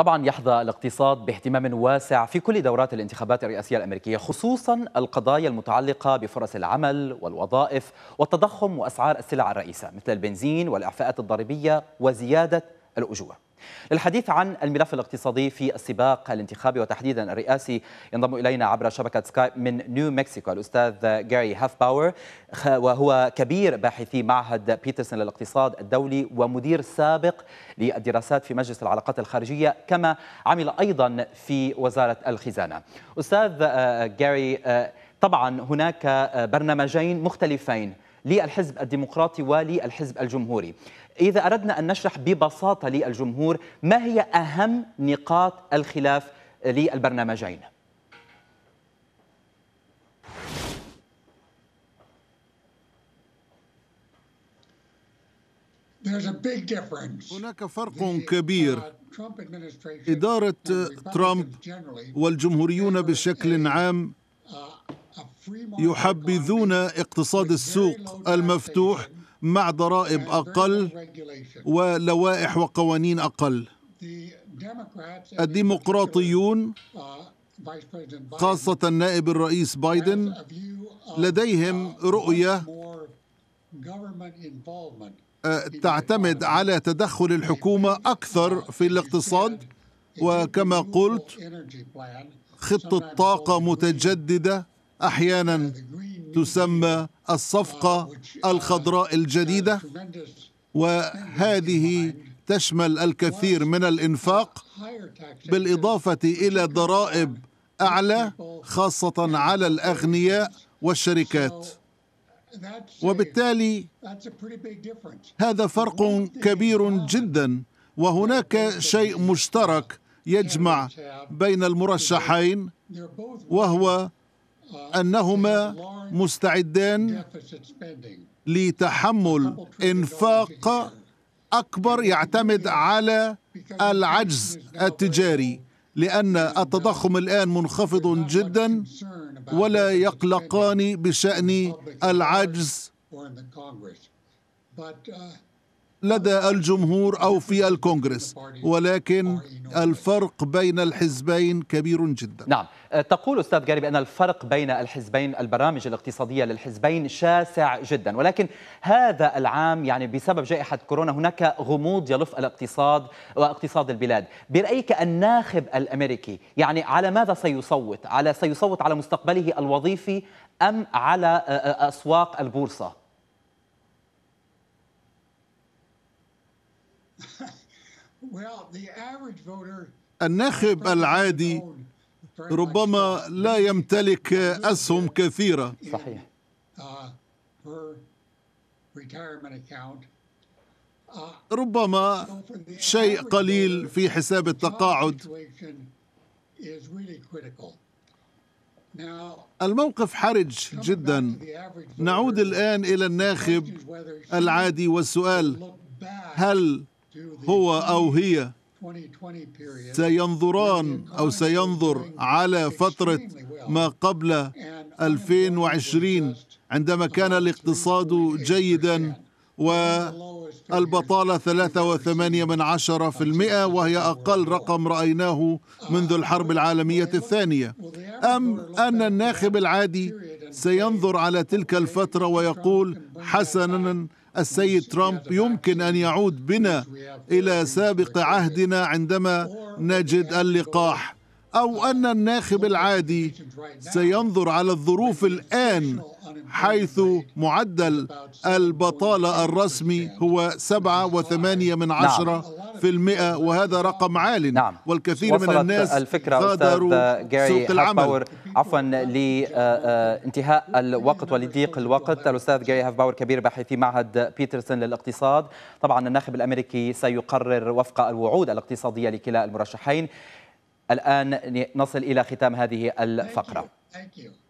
طبعا يحظى الاقتصاد باهتمام واسع في كل دورات الانتخابات الرئاسية الأمريكية خصوصا القضايا المتعلقة بفرص العمل والوظائف والتضخم وأسعار السلع الرئيسة مثل البنزين والإعفاءات الضريبية وزيادة الأجور للحديث عن الملف الاقتصادي في السباق الانتخابي وتحديدا الرئاسي ينضم إلينا عبر شبكة سكايب من نيو مكسيكو الأستاذ جاري هاف باور وهو كبير باحثي معهد بيترسون للاقتصاد الدولي ومدير سابق للدراسات في مجلس العلاقات الخارجية كما عمل أيضا في وزارة الخزانة أستاذ آه، جاري آه، طبعا هناك آه، برنامجين مختلفين للحزب الديمقراطي وللحزب الجمهوري إذا أردنا أن نشرح ببساطة للجمهور ما هي أهم نقاط الخلاف للبرنامجين هناك فرق كبير uh, إدارة ترامب والجمهوريون بشكل عام uh, يحبذون اقتصاد السوق المفتوح مع ضرائب اقل ولوائح وقوانين اقل الديمقراطيون خاصه النائب الرئيس بايدن لديهم رؤيه آه، تعتمد على تدخل الحكومه اكثر في الاقتصاد وكما قلت خطه طاقه متجدده احيانا تسمى الصفقه الخضراء الجديده وهذه تشمل الكثير من الانفاق بالاضافه الى ضرائب اعلى خاصه على الاغنياء والشركات وبالتالي هذا فرق كبير جدا وهناك شيء مشترك يجمع بين المرشحين وهو انهما مستعدان لتحمل انفاق اكبر يعتمد على العجز التجاري لان التضخم الان منخفض جدا ولا يقلقان بشان العجز uh, لدى الجمهور او في الكونغرس ولكن الفرق بين الحزبين كبير جدا نعم أه، تقول استاذ جاري بان الفرق بين الحزبين البرامج الاقتصاديه للحزبين شاسع جدا ولكن هذا العام يعني بسبب جائحه كورونا هناك غموض يلف الاقتصاد واقتصاد البلاد برايك الناخب الامريكي يعني على ماذا سيصوت على سيصوت على مستقبله الوظيفي ام على اسواق البورصه الناخب العادي ربما لا يمتلك أسهم كثيرة صحيح uh, uh, ربما شيء قليل في حساب التقاعد الموقف حرج جدا نعود الآن إلى الناخب العادي والسؤال هل هو أو هي سينظران أو سينظر على فترة ما قبل 2020 عندما كان الاقتصاد جيدا والبطالة 3.8% وهي أقل رقم رأيناه منذ الحرب العالمية الثانية أم أن الناخب العادي سينظر على تلك الفترة ويقول حسنا السيد ترامب يمكن أن يعود بنا إلى سابق عهدنا عندما نجد اللقاح أو أن الناخب العادي سينظر على الظروف الآن حيث معدل البطالة الرسمي هو سبعة وثمانية من نعم. عشرة نعم. في المئة وهذا رقم عال نعم. والكثير من الناس الفكرة غادروا سوق العمل عفوا لانتهاء الوقت ولضيق الوقت الأستاذ جاري هافباور كبير باحثي معهد بيترسون للاقتصاد طبعا الناخب الأمريكي سيقرر وفق الوعود الاقتصادية لكلا المرشحين الآن نصل إلى ختام هذه الفقرة Thank you. Thank you.